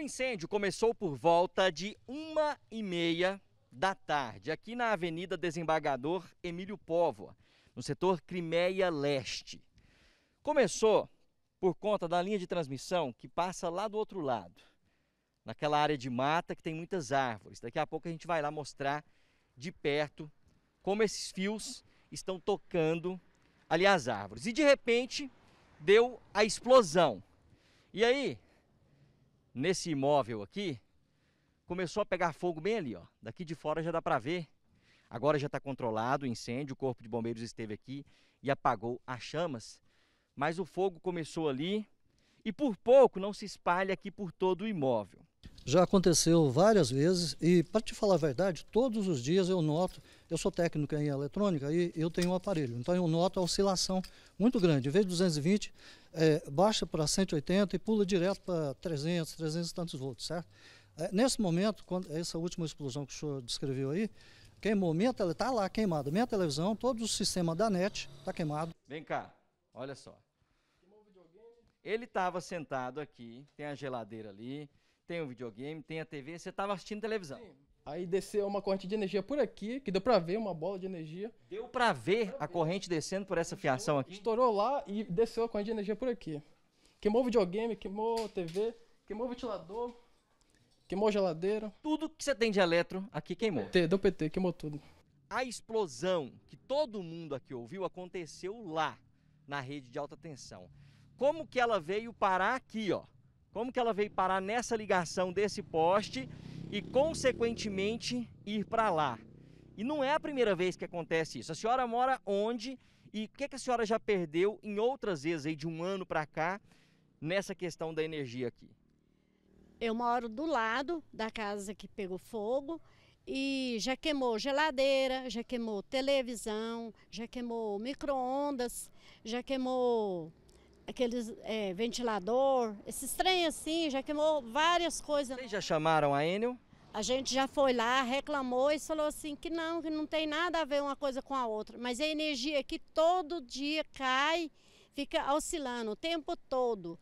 O incêndio começou por volta de uma e meia da tarde, aqui na Avenida Desembargador Emílio Póvoa, no setor Crimeia Leste. Começou por conta da linha de transmissão que passa lá do outro lado, naquela área de mata que tem muitas árvores. Daqui a pouco a gente vai lá mostrar de perto como esses fios estão tocando ali as árvores. E de repente deu a explosão. E aí nesse imóvel aqui, começou a pegar fogo bem ali, ó. Daqui de fora já dá para ver. Agora já está controlado o incêndio, o corpo de bombeiros esteve aqui e apagou as chamas. Mas o fogo começou ali e por pouco não se espalha aqui por todo o imóvel. Já aconteceu várias vezes e, para te falar a verdade, todos os dias eu noto eu sou técnico em eletrônica e eu tenho um aparelho. Então eu noto a oscilação muito grande. Em vez de 220, é, baixa para 180 e pula direto para 300, 300 e tantos volts, certo? É, nesse momento, quando essa última explosão que o senhor descreveu aí, queimou minha televisão, está lá queimada. Minha televisão, todo o sistema da net está queimado. Vem cá, olha só. Ele estava sentado aqui, tem a geladeira ali, tem o videogame, tem a TV, você estava assistindo televisão. Sim. Aí desceu uma corrente de energia por aqui, que deu pra ver uma bola de energia. Deu pra ver a corrente descendo por essa fiação aqui? Estourou lá e desceu a corrente de energia por aqui. Queimou o videogame, queimou TV, queimou o ventilador, queimou a geladeira. Tudo que você tem de eletro aqui queimou. PT, deu PT, queimou tudo. A explosão que todo mundo aqui ouviu aconteceu lá, na rede de alta tensão. Como que ela veio parar aqui, ó? Como que ela veio parar nessa ligação desse poste e, consequentemente, ir para lá. E não é a primeira vez que acontece isso. A senhora mora onde e o que, que, a senhora já perdeu em outras vezes aí de um ano para cá nessa questão da energia aqui? Eu moro do lado da casa que pegou fogo e já queimou geladeira, já queimou televisão, já queimou micro-ondas, já queimou aqueles é, ventilador, esses trem assim, já queimou várias coisas. Vocês já chamaram a Enel? A gente já foi lá, reclamou e falou assim que não, que não tem nada a ver uma coisa com a outra. Mas a é energia que todo dia cai, fica oscilando o tempo todo.